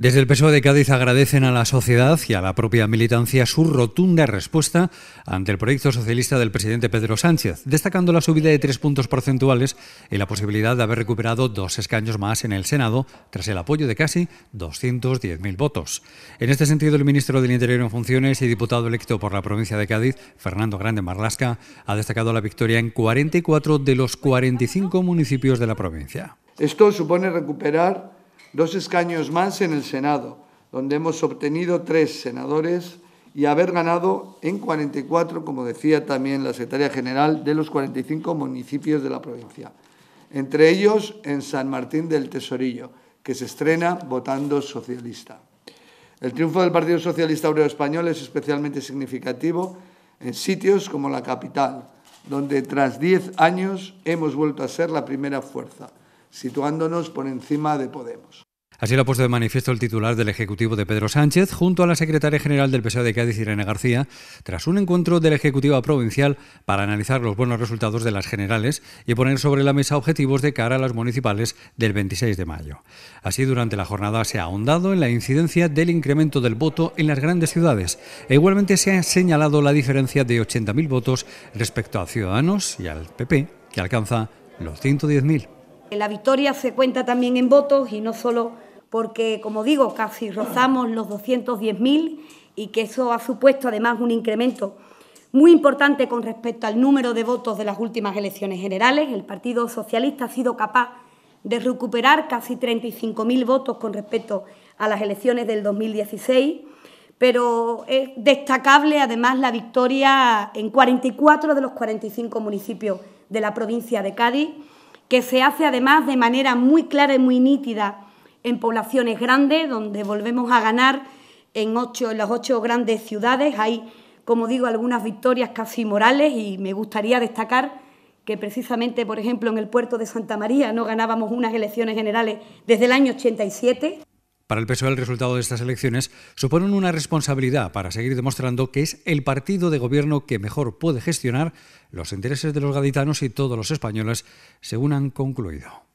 Desde el PSOE de Cádiz agradecen a la sociedad y a la propia militancia su rotunda respuesta ante el proyecto socialista del presidente Pedro Sánchez, destacando la subida de tres puntos porcentuales y la posibilidad de haber recuperado dos escaños más en el Senado tras el apoyo de casi 210.000 votos. En este sentido, el ministro del Interior en funciones y diputado electo por la provincia de Cádiz, Fernando Grande Marlasca, ha destacado la victoria en 44 de los 45 municipios de la provincia. Esto supone recuperar dos escaños más en el Senado, donde hemos obtenido tres senadores y haber ganado en 44, como decía también la secretaria general, de los 45 municipios de la provincia. Entre ellos, en San Martín del Tesorillo, que se estrena votando socialista. El triunfo del Partido Socialista Obrero Español es especialmente significativo en sitios como la capital, donde tras 10 años hemos vuelto a ser la primera fuerza situándonos por encima de Podemos. Así lo ha puesto de manifiesto el titular del Ejecutivo de Pedro Sánchez junto a la secretaria general del PSOE de Cádiz, Irene García, tras un encuentro de la Ejecutiva Provincial para analizar los buenos resultados de las generales y poner sobre la mesa objetivos de cara a las municipales del 26 de mayo. Así, durante la jornada se ha ahondado en la incidencia del incremento del voto en las grandes ciudades e igualmente se ha señalado la diferencia de 80.000 votos respecto a Ciudadanos y al PP, que alcanza los 110.000. La victoria se cuenta también en votos y no solo porque, como digo, casi rozamos los 210.000 y que eso ha supuesto además un incremento muy importante con respecto al número de votos de las últimas elecciones generales. El Partido Socialista ha sido capaz de recuperar casi 35.000 votos con respecto a las elecciones del 2016, pero es destacable además la victoria en 44 de los 45 municipios de la provincia de Cádiz que se hace además de manera muy clara y muy nítida en poblaciones grandes, donde volvemos a ganar en, ocho, en las ocho grandes ciudades. Hay, como digo, algunas victorias casi morales y me gustaría destacar que precisamente, por ejemplo, en el puerto de Santa María no ganábamos unas elecciones generales desde el año 87. Para el PSOE el resultado de estas elecciones suponen una responsabilidad para seguir demostrando que es el partido de gobierno que mejor puede gestionar los intereses de los gaditanos y todos los españoles, según han concluido.